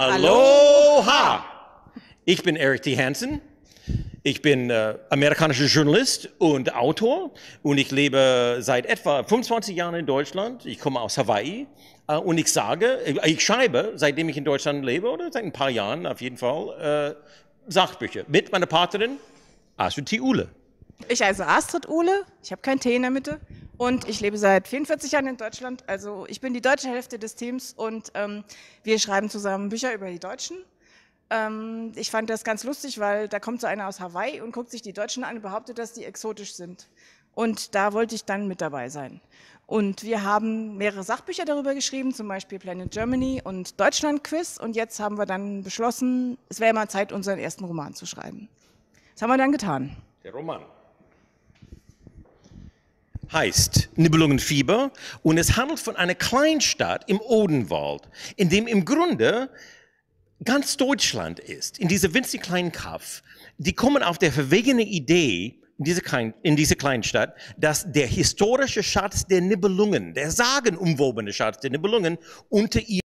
Aloha! Ich bin Eric T. Hansen. Ich bin äh, amerikanischer Journalist und Autor und ich lebe seit etwa 25 Jahren in Deutschland. Ich komme aus Hawaii äh, und ich sage, äh, ich schreibe, seitdem ich in Deutschland lebe oder seit ein paar Jahren auf jeden Fall, äh, Sachbücher mit meiner Partnerin Astrid T. Uhle. Ich heiße Astrid Uhle. Ich habe keinen T in der Mitte. Und ich lebe seit 44 Jahren in Deutschland. Also ich bin die deutsche Hälfte des Teams und ähm, wir schreiben zusammen Bücher über die Deutschen. Ähm, ich fand das ganz lustig, weil da kommt so einer aus Hawaii und guckt sich die Deutschen an und behauptet, dass die exotisch sind. Und da wollte ich dann mit dabei sein. Und wir haben mehrere Sachbücher darüber geschrieben, zum Beispiel Planet Germany und Deutschland Quiz. Und jetzt haben wir dann beschlossen, es wäre mal Zeit, unseren ersten Roman zu schreiben. Das haben wir dann getan. Der Roman heißt Nibelungenfieber und es handelt von einer Kleinstadt im Odenwald, in dem im Grunde ganz Deutschland ist, in dieser winzig kleinen Kaff. Die kommen auf der verwegene Idee, in diese, Klein, in diese Kleinstadt, dass der historische Schatz der Nibelungen, der sagenumwobene Schatz der Nibelungen unter ihr